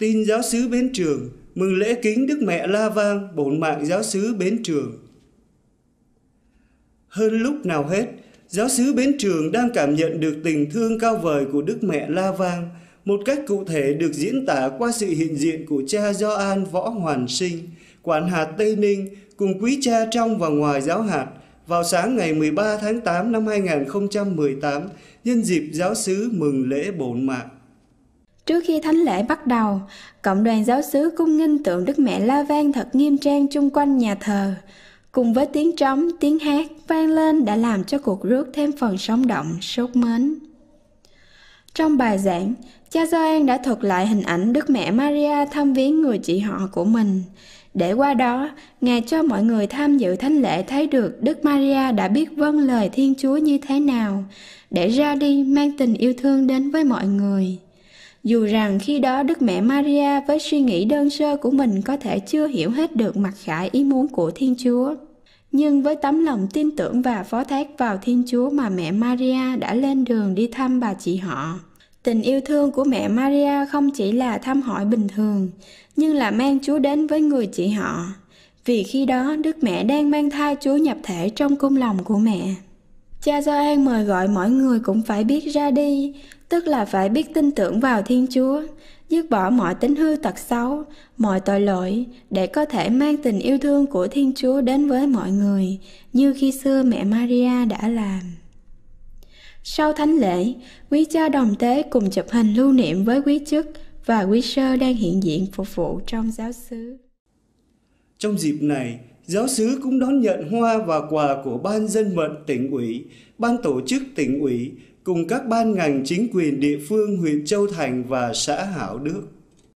Tin giáo sứ Bến Trường mừng lễ kính Đức Mẹ La Vang bổn mạng giáo sứ Bến Trường. Hơn lúc nào hết, giáo sứ Bến Trường đang cảm nhận được tình thương cao vời của Đức Mẹ La Vang một cách cụ thể được diễn tả qua sự hiện diện của cha Gioan Võ Hoàn Sinh, quản hạt Tây Ninh cùng quý cha trong và ngoài giáo hạt vào sáng ngày 13 tháng 8 năm 2018 nhân dịp giáo sứ mừng lễ bổn mạng. Trước khi thánh lễ bắt đầu, cộng đoàn giáo xứ cung nghinh tượng Đức Mẹ La Vang thật nghiêm trang chung quanh nhà thờ. Cùng với tiếng trống, tiếng hát vang lên đã làm cho cuộc rước thêm phần sống động, sốt mến. Trong bài giảng, cha Gioan đã thuật lại hình ảnh Đức Mẹ Maria thăm viếng người chị họ của mình. Để qua đó, Ngài cho mọi người tham dự thánh lễ thấy được Đức Maria đã biết vâng lời Thiên Chúa như thế nào, để ra đi mang tình yêu thương đến với mọi người. Dù rằng khi đó Đức Mẹ Maria với suy nghĩ đơn sơ của mình có thể chưa hiểu hết được mặt khải ý muốn của Thiên Chúa, nhưng với tấm lòng tin tưởng và phó thác vào Thiên Chúa mà mẹ Maria đã lên đường đi thăm bà chị họ. Tình yêu thương của mẹ Maria không chỉ là thăm hỏi bình thường, nhưng là mang Chúa đến với người chị họ. Vì khi đó Đức Mẹ đang mang thai Chúa nhập thể trong cung lòng của mẹ. Cha an mời gọi mọi người cũng phải biết ra đi, tức là phải biết tin tưởng vào Thiên Chúa, dứt bỏ mọi tính hư tật xấu, mọi tội lỗi, để có thể mang tình yêu thương của Thiên Chúa đến với mọi người, như khi xưa mẹ Maria đã làm. Sau thánh lễ, quý cha đồng tế cùng chụp hình lưu niệm với quý chức và quý sơ đang hiện diện phục vụ trong giáo xứ. Trong dịp này, Giáo sứ cũng đón nhận hoa và quà của Ban dân vận tỉnh ủy, Ban tổ chức tỉnh ủy, cùng các ban ngành chính quyền địa phương huyện Châu Thành và xã Hảo Đức.